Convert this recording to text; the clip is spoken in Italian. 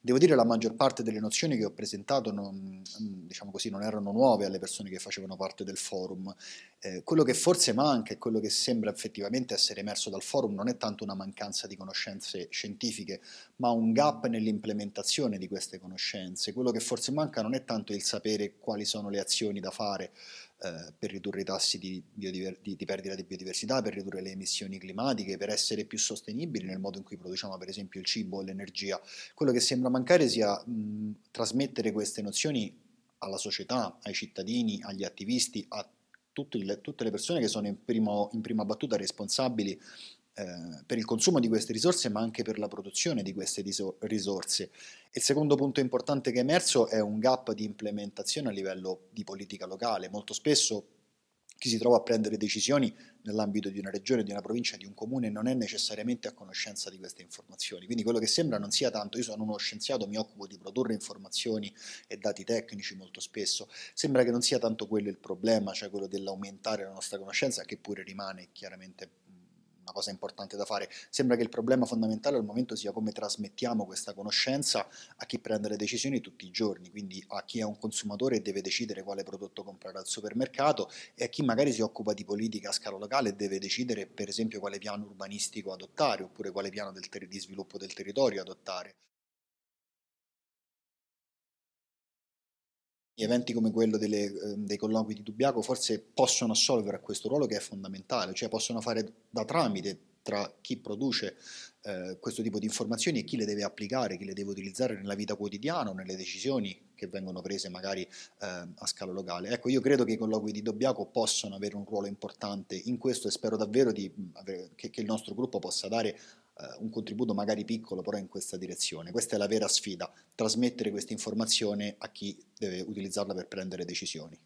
Devo dire che la maggior parte delle nozioni che ho presentato non, mm, diciamo così, non erano nuove alle persone che facevano parte del forum eh, quello che forse manca e quello che sembra effettivamente essere emerso dal forum non è tanto una mancanza di conoscenze scientifiche, ma un gap nell'implementazione di queste conoscenze. Quello che forse manca non è tanto il sapere quali sono le azioni da fare eh, per ridurre i tassi di, di, di, perdita di biodiversità, per ridurre le emissioni climatiche, per essere più sostenibili nel modo in cui produciamo per esempio il cibo o l'energia. Quello che sembra mancare sia mh, trasmettere queste nozioni alla società, ai cittadini, agli attivisti, a il, tutte le persone che sono in, primo, in prima battuta responsabili eh, per il consumo di queste risorse, ma anche per la produzione di queste riso- risorse. Il secondo punto importante che è emerso è un gap di implementazione a livello di politica locale. Molto spesso chi si trova a prendere decisioni nell'ambito di una regione, di una provincia, di un comune non è necessariamente a conoscenza di queste informazioni. Quindi quello che sembra non sia tanto, io sono uno scienziato, mi occupo di produrre informazioni e dati tecnici molto spesso, sembra che non sia tanto quello il problema, cioè quello dell'aumentare la nostra conoscenza che pure rimane chiaramente una cosa importante da fare. Sembra che il problema fondamentale al momento sia come trasmettiamo questa conoscenza a chi prende le decisioni tutti i giorni, quindi a chi è un consumatore e deve decidere quale prodotto comprare al supermercato e a chi magari si occupa di politica a scala locale e deve decidere per esempio quale piano urbanistico adottare oppure quale piano di sviluppo del territorio adottare. Gli eventi come quello delle, ehm, dei colloqui di Dubbiaco forse possono assolvere a questo ruolo che è fondamentale, cioè possono fare da tramite tra chi produce eh, questo tipo di informazioni e chi le deve applicare, chi le deve utilizzare nella vita quotidiana o nelle decisioni che vengono prese magari eh, a scala locale. Ecco, io credo che i colloqui di Dobbiaco possano avere un ruolo importante in questo e spero davvero di, che, che il nostro gruppo possa dare eh, un contributo magari piccolo però in questa direzione. Questa è la vera sfida, trasmettere questa informazione a chi deve utilizzarla per prendere decisioni.